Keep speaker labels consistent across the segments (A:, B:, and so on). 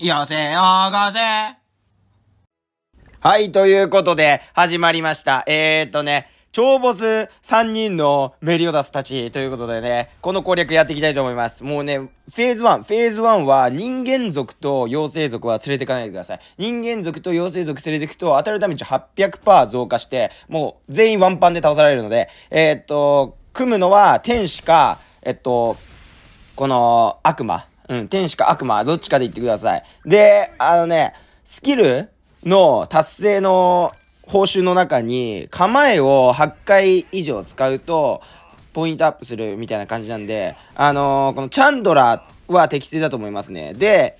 A: よせよせはい、ということで、始まりました。えー、っとね、超ボス3人のメリオダスたちということでね、この攻略やっていきたいと思います。もうね、フェーズ1、フェーズ1は人間族と妖精族は連れてかないでください。人間族と妖精族連れていくと当たるダメージ800%増加して、もう全員ワンパンで倒されるので、えー、っと、組むのは天使か、えっと、この悪魔うん、天使か悪魔、どっちかで言ってください。で、あのね、スキルの達成の報酬の中に、構えを8回以上使うと、ポイントアップするみたいな感じなんで、あのー、このチャンドラは適正だと思いますね。で、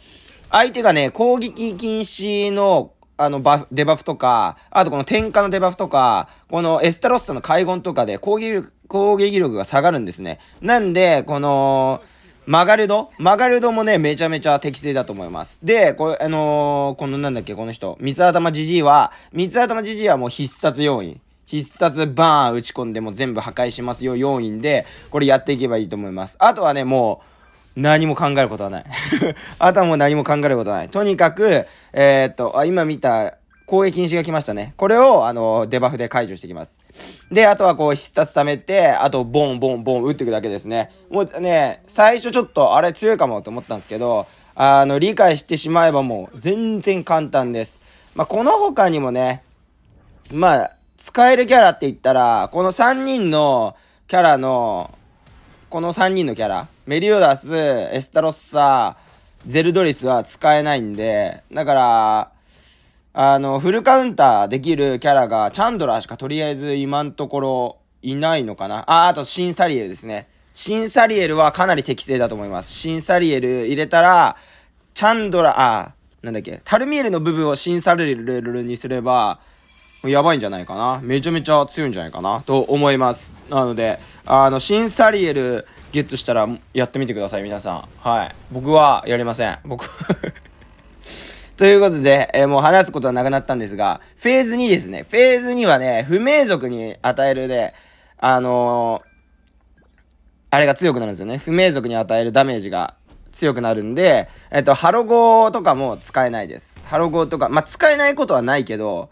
A: 相手がね、攻撃禁止のあのバフ、デバフとか、あとこの天下のデバフとか、このエスタロッサの海軍とかで攻撃力、攻撃力が下がるんですね。なんで、この、マガルドマガルドもね、めちゃめちゃ適正だと思います。で、これ、あのー、このなんだっけ、この人、三つ頭じじいは、三つ頭じじいはもう必殺要因。必殺バーン打ち込んでも全部破壊しますよ、要因で、これやっていけばいいと思います。あとはね、もう、何も考えることはない あとはもう何も考えることはない。とにかく、えー、っと、あ、今見た、攻撃禁止が来ましたね。これを、あの、デバフで解除していきます。で、あとはこう、必殺貯めて、あと、ボンボンボン打っていくだけですね。もうね、最初ちょっと、あれ強いかもと思ったんですけど、あの、理解してしまえばもう、全然簡単です。まあ、この他にもね、まあ、使えるキャラって言ったら、この3人のキャラの、この3人のキャラ、メリオダス、エスタロッサ、ゼルドリスは使えないんで、だから、あの、フルカウンターできるキャラが、チャンドラーしかとりあえず今のところいないのかな。あ、あとシンサリエルですね。シンサリエルはかなり適正だと思います。シンサリエル入れたら、チャンドラ、あ、なんだっけ、タルミエルの部分をシンサリエルにすれば、やばいんじゃないかな。めちゃめちゃ強いんじゃないかな。と思います。なので、あの、シンサリエルゲットしたらやってみてください、皆さん。はい。僕はやりません。僕ということで、えー、もう話すことはなくなったんですが、フェーズ2ですね。フェーズ2はね、不明族に与えるで、あのー、あれが強くなるんですよね。不明族に与えるダメージが強くなるんで、えっ、ー、と、ハローとかも使えないです。ハローとか、まあ、使えないことはないけど、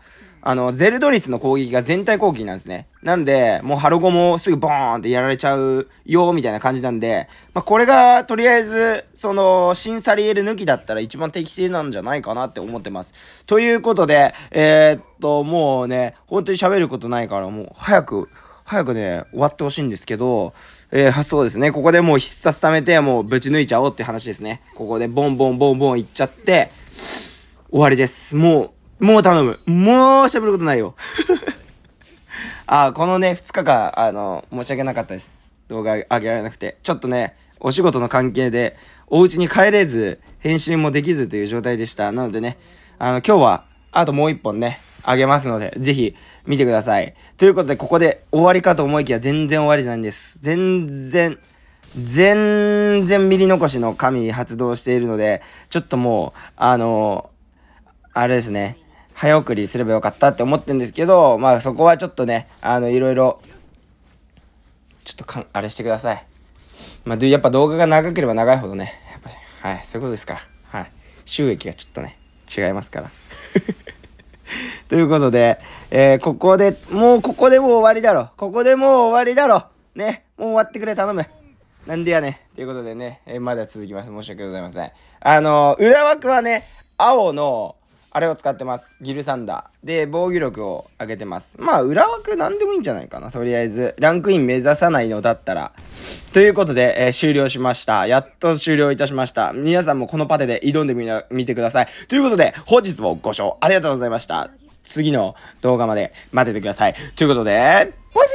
A: あの、ゼルドリスの攻撃が全体攻撃なんですね。なんで、もうハロゴもすぐボーンってやられちゃうよ、みたいな感じなんで、まあ、これが、とりあえず、その、ンサリエル抜きだったら一番適正なんじゃないかなって思ってます。ということで、えー、っと、もうね、本当に喋ることないから、もう早く、早くね、終わってほしいんですけど、えー、そうですね、ここでもう必殺貯めて、もうぶち抜いちゃおうって話ですね。ここでボンボンボンボンいっちゃって、終わりです。もう、もう頼む。もう喋ることないよ。あ、このね、2日間、あの、申し訳なかったです。動画上げられなくて。ちょっとね、お仕事の関係で、お家に帰れず、返信もできずという状態でした。なのでね、あの、今日は、あともう1本ね、あげますので、ぜひ見てください。ということで、ここで終わりかと思いきや、全然終わりじゃないんです。全然、全然ミリ残しの神発動しているので、ちょっともう、あのあれですね。早送りすればよかったって思ってるんですけど、まあそこはちょっとね、あの、いろいろ、ちょっとかん、あれしてください。まあ、やっぱ動画が長ければ長いほどね、やっぱ、はい、そういうことですから。はい。収益がちょっとね、違いますから。ということで、えー、ここで、もうここでもう終わりだろ。ここでもう終わりだろ。ね、もう終わってくれ、頼む。なんでやねん。ということでね、えー、まだ続きます。申し訳ございません。あのー、裏枠はね、青の、あれを使ってます。ギルサンダー。で、防御力を上げてます。まあ、裏枠何でもいいんじゃないかな。とりあえず、ランクイン目指さないのだったら。ということで、えー、終了しました。やっと終了いたしました。皆さんもこのパテで挑んでみな、見てください。ということで、本日もご視聴ありがとうございました。次の動画まで待っててください。ということで、ほい